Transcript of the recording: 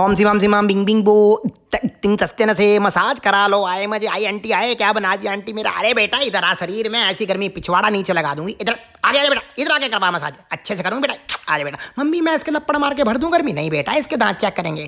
ओम सिम ओम सिम बिंग बिंग बो तिंग सस्ते न से मसाज करा लो आए मजे आई आंटी आए क्या बना दिया आंटी मेरा अरे बेटा इधर आ शरीर में ऐसी गर्मी पिछवाड़ा नीचे लगा दूंगी इधर आ गया बेटा इधर आके करवा मसाज अच्छे से करूँ बेटा आ जाए बेटा मम्मी मैं इसके लपड़ मार के भर दूँ गर्मी नहीं बेटा इसके दांत चेक करेंगे